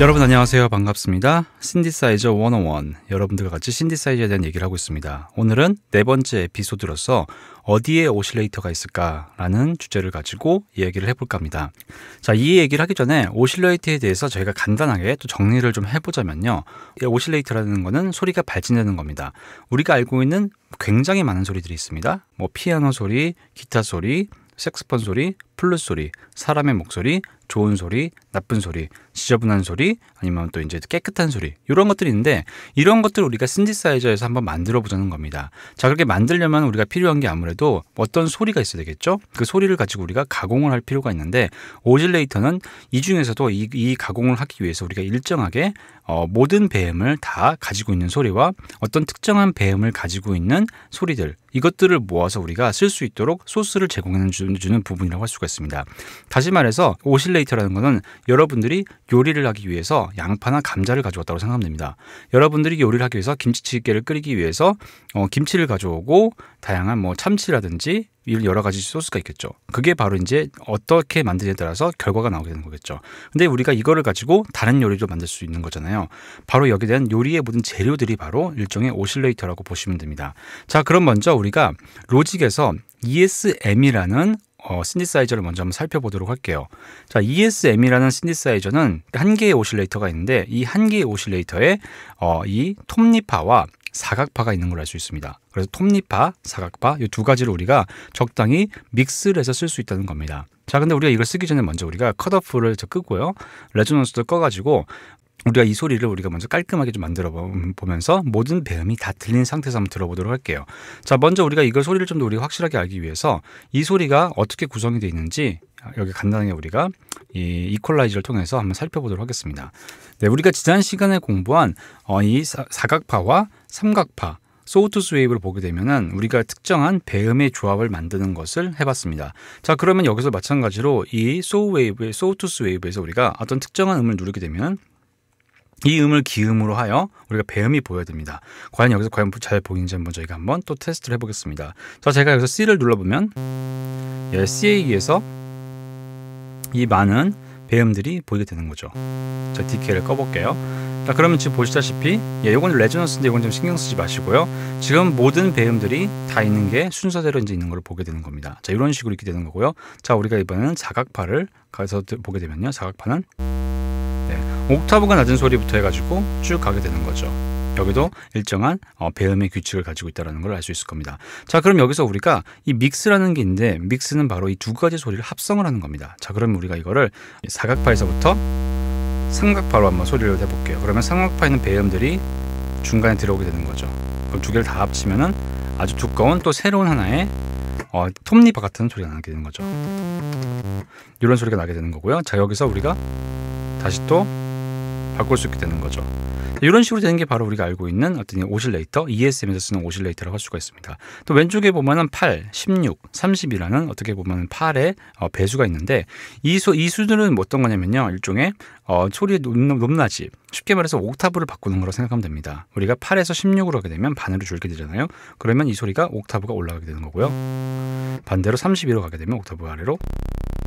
여러분 안녕하세요. 반갑습니다. 신디사이저 101. 여러분들과 같이 신디사이저에 대한 얘기를 하고 있습니다. 오늘은 네 번째 에피소드로서 어디에 오실레이터가 있을까라는 주제를 가지고 얘기를 해볼까 합니다. 자, 이 얘기를 하기 전에 오실레이터에 대해서 저희가 간단하게 또 정리를 좀 해보자면요. 오실레이터라는 거는 소리가 발진되는 겁니다. 우리가 알고 있는 굉장히 많은 소리들이 있습니다. 뭐 피아노 소리, 기타 소리, 색스폰 소리, 플룻 소리, 사람의 목소리, 좋은 소리, 나쁜 소리, 지저분한 소리, 아니면 또 이제 깨끗한 소리 이런 것들이 있는데 이런 것들을 우리가 신디사이저에서 한번 만들어 보자는 겁니다. 자 그렇게 만들려면 우리가 필요한 게 아무래도 어떤 소리가 있어야 되겠죠. 그 소리를 가지고 우리가 가공을 할 필요가 있는데 오질레이터는 이 중에서도 이, 이 가공을 하기 위해서 우리가 일정하게 어, 모든 배음을 다 가지고 있는 소리와 어떤 특정한 배음을 가지고 있는 소리들 이것들을 모아서 우리가 쓸 수 있도록 소스를 제공해 주는 부분이라고 할 수가 있습니다. 다시 말해서 오실레이터라는 것은 여러분들이 요리를 하기 위해서 양파나 감자를 가져왔다고 생각하면 됩니다. 여러분들이 요리를 하기 위해서 김치찌개를 끓이기 위해서 어, 김치를 가져오고 다양한 뭐 참치라든지 여러 가지 소스가 있겠죠. 그게 바로 이제 어떻게 만드냐에 따라서 결과가 나오게 되는 거겠죠. 근데 우리가 이거를 가지고 다른 요리도 만들 수 있는 거잖아요. 바로 여기에 대한 요리의 모든 재료들이 바로 일종의 오실레이터라고 보시면 됩니다. 자, 그럼 먼저 우리가 로직에서 ESM이라는 어, 신디사이저를 먼저 한번 살펴보도록 할게요. 자, ESM이라는 신디사이저는 한 개의 오실레이터가 있는데 이 한 개의 오실레이터에 어, 이 톱니파와 사각파가 있는 걸 알 수 있습니다. 그래서 톱니파, 사각파 이 두 가지를 우리가 적당히 믹스를 해서 쓸 수 있다는 겁니다. 자, 근데 우리가 이걸 쓰기 전에 먼저 우리가 컷오프를 저 끄고요. 레조넌스도 꺼가지고 우리가 이 소리를 우리가 먼저 깔끔하게 좀 만들어 보면서 모든 배음이 다 들린 상태에서 한번 들어보도록 할게요. 자, 먼저 우리가 이걸 소리를 좀 더 우리가 확실하게 알기 위해서 이 소리가 어떻게 구성이 되어 있는지 여기 간단하게 우리가 이 이퀄라이저를 통해서 한번 살펴보도록 하겠습니다. 네, 우리가 지난 시간에 공부한 어, 이 사각파와 삼각파 소우투스 웨이브를 보게 되면은 우리가 특정한 배음의 조합을 만드는 것을 해봤습니다. 자 그러면 여기서 마찬가지로 이 소우 웨이브의 소우투스 웨이브에서 우리가 어떤 특정한 음을 누르게 되면 이 음을 기음으로 하여 우리가 배음이 보여집니다. 과연 여기서 과연 잘 보이는지 한번 저희가 한번 또 테스트를 해보겠습니다. 자, 제가 여기서 C를 눌러보면 예, C에 의해서 이 많은 배음들이 보이게 되는 거죠. 자, 디케이를 꺼볼게요. 자, 그러면 지금 보시다시피 예, 이건 레조넌스인데 이건 좀 신경 쓰지 마시고요. 지금 모든 배음들이 다 있는 게 순서대로 이제 있는 걸 보게 되는 겁니다. 자, 이런 식으로 이렇게 되는 거고요. 자, 우리가 이번에는 사각파를 가서 보게 되면요. 사각파는 옥타브가 낮은 소리부터 해가지고 쭉 가게 되는 거죠. 여기도 일정한 어, 배음의 규칙을 가지고 있다는 걸 알 수 있을 겁니다. 자, 그럼 여기서 우리가 이 믹스라는 게 있는데 믹스는 바로 이 두 가지 소리를 합성을 하는 겁니다. 자, 그럼 우리가 이거를 사각파에서부터 삼각파로 한번 소리를 해볼게요. 그러면 삼각파에는 배음들이 중간에 들어오게 되는 거죠. 그럼 두 개를 다 합치면은 아주 두꺼운 또 새로운 하나의 어, 톱니바 같은 소리가 나게 되는 거죠. 이런 소리가 나게 되는 거고요. 자, 여기서 우리가 다시 또 바꿀 수 있게 되는 거죠. 이런 식으로 되는 게 바로 우리가 알고 있는 어떤 오실레이터, ESM에서 쓰는 오실레이터라고 할 수가 있습니다. 또 왼쪽에 보면은 8, 16, 30이라는 어떻게 보면 은 8의 어, 배수가 있는데 이, 수, 이 수들은 뭐 어떤 거냐면요. 일종의 어, 소리의 높, 낮이 쉽게 말해서 옥타브를 바꾸는 거라고 생각하면 됩니다. 우리가 8에서 16으로 하게 되면 반으로 줄게 되잖아요. 그러면 이 소리가 옥타브가 올라가게 되는 거고요. 반대로 3 2로 가게 되면 옥타브 아래로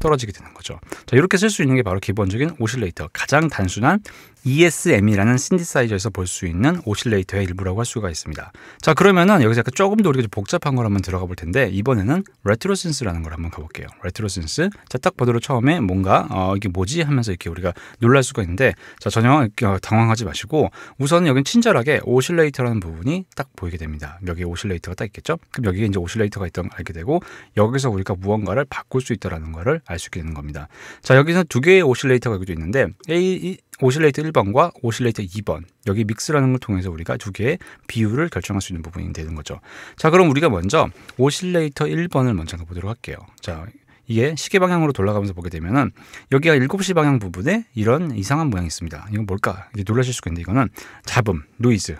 떨어지게 되는 거죠. 자, 이렇게 쓸 수 있는 게 바로 기본적인 오실레이터, 가장 단순한 ESM이라는 신디사이저에서 볼 수 있는 오실레이터의 일부라고 할 수가 있습니다. 자 그러면은 여기서 약간 조금 더 우리가 좀 복잡한 걸 한번 들어가 볼 텐데 이번에는 레트로센스라는 걸 한번 가볼게요. 레트로센스 자딱 봐도 처음에 뭔가 어, 이게 뭐지 하면서 이렇게 우리가 놀랄 수가 있는데 자 전혀 당황하지 마시고 우선 여긴 친절하게 오실레이터라는 부분이 딱 보이게 됩니다. 여기 오실레이터가 딱 있겠죠? 그럼 여기에 이제 오실레이터가 있던 걸 알게 되고 여기서 우리가 무언가를 바꿀 수 있다라는 거를 알수 있게 되는 겁니다. 자 여기서 두 개의 오실레이터가 여기도 있는데 A e, 오실레이터 1번과 오실레이터 2번 여기 믹스라는 걸 통해서 우리가 두 개의 비율을 결정할 수 있는 부분이 되는 거죠. 자 그럼 우리가 먼저 오실레이터 1번을 먼저 가보도록 할게요. 자 이게 시계 방향으로 돌아가면서 보게 되면은 여기가 7시 방향 부분에 이런 이상한 모양이 있습니다. 이건 뭘까? 이게 놀라실 수가 있는데 이거는 잡음, 노이즈.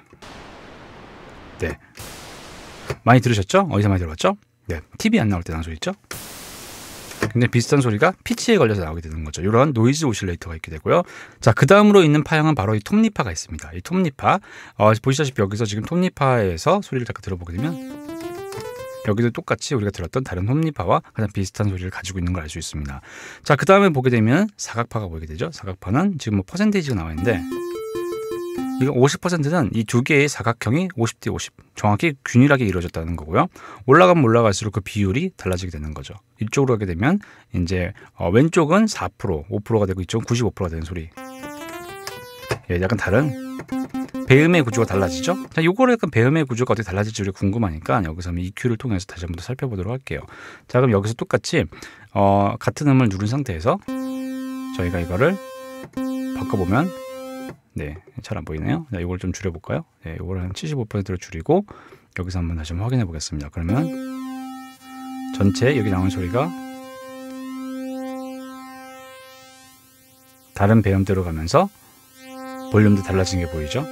네. 많이 들으셨죠? 어디서 많이 들어봤죠? 네. TV 안 나올 때 나는 소리 있죠? 근데 비슷한 소리가 피치에 걸려서 나오게 되는 거죠. 이런 노이즈 오실레이터가 있게 되고요. 자, 그 다음으로 있는 파형은 바로 이 톱니파가 있습니다. 이 톱니파. 어, 보시다시피 여기서 지금 톱니파에서 소리를 잠깐 들어보게 되면 여기도 똑같이 우리가 들었던 다른 톱니파와 가장 비슷한 소리를 가지고 있는 걸 알 수 있습니다. 자, 그 다음에 보게 되면 사각파가 보이게 되죠. 사각파는 지금 뭐 퍼센테이지가 나와 있는데 이 50%는 이 두 개의 사각형이 50대 50 정확히 균일하게 이루어졌다는 거고요. 올라가면 올라갈수록 그 비율이 달라지게 되는 거죠. 이쪽으로 가게 되면 이제 어, 왼쪽은 4% 5%가 되고 이쪽은 95%가 되는 소리. 예, 약간 다른 배음의 구조가 달라지죠. 자, 요거를 약간 배음의 구조가 어떻게 달라질지 우리 궁금하니까 여기서 한번 EQ를 통해서 다시 한번 더 살펴보도록 할게요. 자, 그럼 여기서 똑같이 어, 같은 음을 누른 상태에서 저희가 이거를 바꿔보면 네, 잘 안 보이네요. 네, 이걸 좀 줄여볼까요? 네, 이걸 한 75%로 줄이고 여기서 한번 다시 한번 확인해 보겠습니다. 그러면 전체 여기 나오는 소리가 다른 배음대로 가면서 볼륨도 달라진 게 보이죠?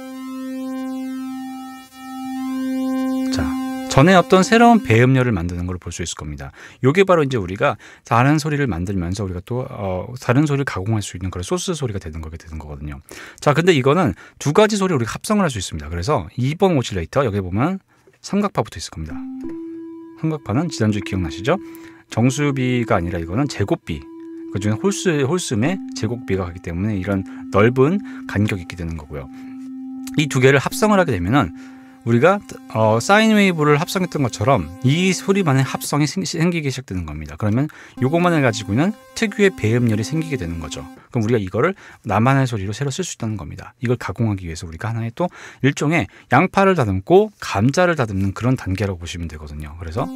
전에 없던 새로운 배음료를 만드는 걸 볼 수 있을 겁니다. 이게 바로 이제 우리가 다른 소리를 만들면서 우리가 또 어, 다른 소리를 가공할 수 있는 그런 소스 소리가 되는 거게 되는 거거든요. 자, 근데 이거는 두 가지 소리 우리가 합성을 할 수 있습니다. 그래서 2번 오실레이터 여기 보면 삼각파부터 있을 겁니다. 삼각파는 지난주에 기억나시죠? 정수비가 아니라 이거는 제곱비 그중에 홀수 홀수의 제곱비가 가기 때문에 이런 넓은 간격이 있게 되는 거고요. 이 두 개를 합성을 하게 되면은 우리가 어, 사인 웨이브를 합성했던 것처럼 이 소리만의 합성이 생, 기기 시작되는 겁니다. 그러면 이것만을 가지고는 특유의 배음열이 생기게 되는 거죠. 그럼 우리가 이거를 나만의 소리로 새로 쓸 수 있다는 겁니다. 이걸 가공하기 위해서 우리가 하나의 또 일종의 양파를 다듬고 감자를 다듬는 그런 단계라고 보시면 되거든요. 그래서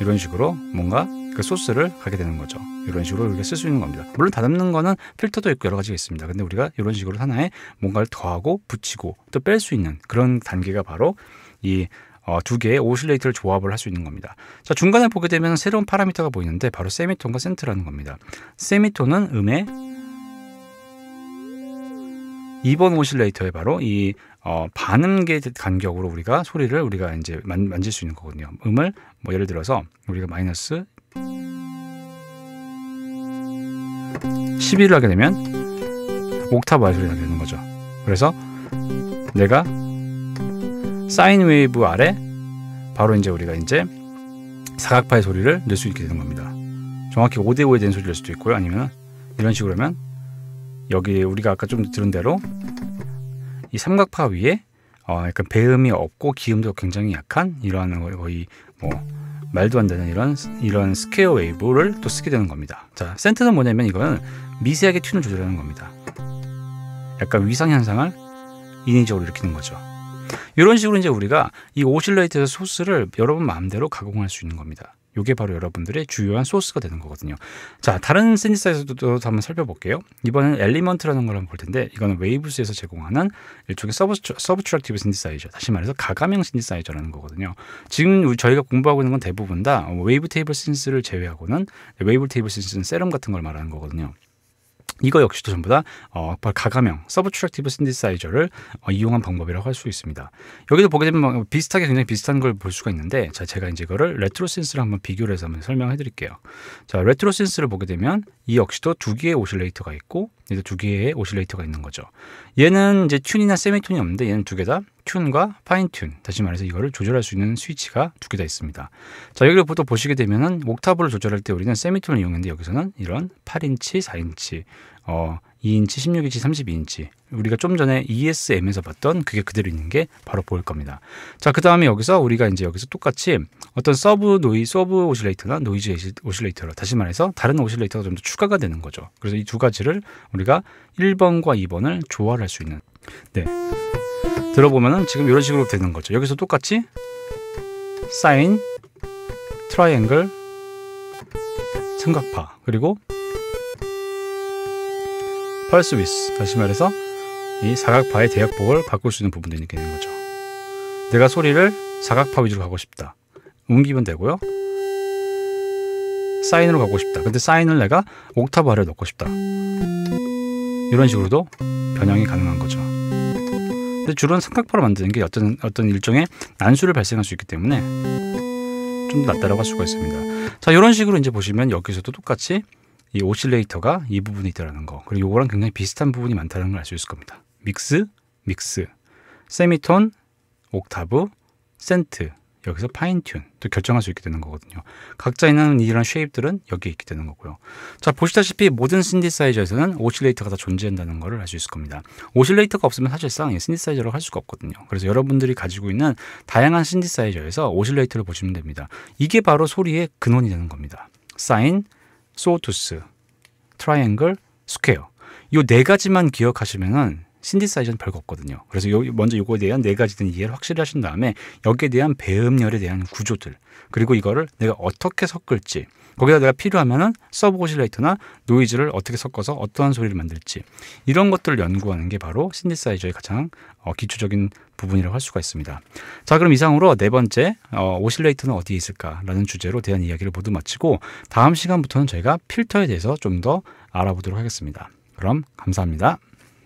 이런 식으로 뭔가 그 소스를 가게 되는 거죠. 이런 식으로 이렇게 쓸 수 있는 겁니다. 물론 다듬는 거는 필터도 있고 여러 가지가 있습니다. 근데 우리가 이런 식으로 하나의 뭔가를 더하고 붙이고 또 뺄 수 있는 그런 단계가 바로 이 어, 두 개의 오실레이터를 조합을 할 수 있는 겁니다. 자, 중간에 보게 되면 새로운 파라미터가 보이는데 바로 세미톤과 센트라는 겁니다. 세미톤은 음의 2번 오실레이터에 바로 이 어, 반음계 간격으로 우리가 소리를 우리가 이제 만, 만질 수 있는 거거든요. 음을 뭐 예를 들어서 우리가 마이너스 11을 하게 되면 옥타브 알 소리가 되는 거죠. 그래서 내가 사인 웨이브 아래 바로 이제 우리가 이제 사각파의 소리를 낼 수 있게 되는 겁니다. 정확히 5대5에 된 소리일 수도 있고요. 아니면 이런 식으로 하면 여기 우리가 아까 좀 들은 대로 이 삼각파 위에 어 약간 배음이 없고 기음도 굉장히 약한 이러한 거의 뭐 말도 안 되는 이런 이런 스퀘어 웨이브를 또 쓰게 되는 겁니다. 자, 센트는 뭐냐면 이거는 미세하게 튠을 조절하는 겁니다. 약간 위상 현상을 인위적으로 일으키는 거죠. 이런 식으로 이제 우리가 이 오실레이터에서 소스를 여러분 마음대로 가공할 수 있는 겁니다. 이게 바로 여러분들의 주요한 소스가 되는 거거든요. 자, 다른 센디사이저도 한번 살펴볼게요. 이번엔 엘리먼트라는 걸 한번 볼 텐데 이거는 웨이브스에서 제공하는 일종의 서브트, 서트랙티브센디사이저 다시 말해서 가감형 센디사이저라는 거거든요. 지금 저희가 공부하고 있는 건 대부분 다 웨이브 테이블 센스를 제외하고는 웨이브 테이블 센스는 세럼 같은 걸 말하는 거거든요. 이거 역시도 전부 다 어, 가감형 서브트랙티브 신디사이저를 어, 이용한 방법이라고 할 수 있습니다. 여기도 보게 되면 뭐 비슷하게 굉장히 비슷한 걸 볼 수가 있는데 자 제가 이제 이거를 레트로 센스를 한번 비교를 해서 한번 설명해 드릴게요. 자 레트로 센스를 보게 되면 이 역시도 두 개의 오실레이터가 있고 이제두 개의 오실레이터가 있는 거죠. 얘는 이제 튠이나 세미톤이 없는데 얘는 두개다 튠과 파인튠 다시 말해서 이거를 조절할 수 있는 스위치가 두개다 있습니다. 자 여기를 보통 보시게 되면은 옥타브를 조절할 때 우리는 세미톤을 이용했는데 여기서는 이런 8인치, 4인치 어, 2인치, 16인치, 32인치 우리가 좀 전에 ESM에서 봤던 그게 그대로 있는 게 바로 보일 겁니다. 자, 그 다음에 여기서 우리가 이제 여기서 똑같이 어떤 서브 노이, 서브 오실레이터나 노이즈 오실레이터로 다시 말해서 다른 오실레이터가 좀 더 추가가 되는 거죠. 그래서 이 두 가지를 우리가 1번과 2번을 조화할 수 있는 네. 들어보면은 지금 이런 식으로 되는 거죠. 여기서 똑같이 사인, 트라이앵글, 삼각파 그리고 펄스위스 다시 말해서 이 사각파의 대역복을 바꿀 수 있는 부분도 있게 는 거죠 내가 소리를 사각파 위주로 가고 싶다 옮기면 되고요 사인으로 가고 싶다 근데 사인을 내가 옥타브 아래 넣고 싶다 이런 식으로도 변형이 가능한 거죠 근데 주로 는 삼각파로 만드는 게 어떤, 어떤 일종의 난수를 발생할 수 있기 때문에 좀 더 낫다라고 할 수가 있습니다 자 이런 식으로 이제 보시면 여기서도 똑같이 이 오실레이터가 이 부분이 있다라는 거 그리고 이거랑 굉장히 비슷한 부분이 많다는 걸 알 수 있을 겁니다 믹스, 믹스, 세미톤, 옥타브, 센트 여기서 파인튠또 결정할 수 있게 되는 거거든요 각자 있는 이런 쉐입들은 여기에 있게 되는 거고요 자 보시다시피 모든 신디사이저에서는 오실레이터가 다 존재한다는 걸 알 수 있을 겁니다 오실레이터가 없으면 사실상 신디사이저라고 할 수가 없거든요 그래서 여러분들이 가지고 있는 다양한 신디사이저에서 오실레이터를 보시면 됩니다 이게 바로 소리의 근원이 되는 겁니다 사인, 소투스, 트라이앵글, 스퀘어. 이네 가지만 기억하시면은 신디사이저는 별거 없거든요. 그래서 요, 먼저 이거에 대한 네 가지 된 이해를 확실히 하신 다음에 여기에 대한 배음열에 대한 구조들 그리고 이거를 내가 어떻게 섞을지 거기다 내가 필요하면은 서브 오실레이터나 노이즈를 어떻게 섞어서 어떠한 소리를 만들지 이런 것들을 연구하는 게 바로 신디사이저의 가장 어, 기초적인 부분이라고 할 수가 있습니다. 자 그럼 이상으로 네 번째 어, 오실레이터는 어디에 있을까라는 주제로 대한 이야기를 모두 마치고 다음 시간부터는 저희가 필터에 대해서 좀 더 알아보도록 하겠습니다. 그럼 감사합니다.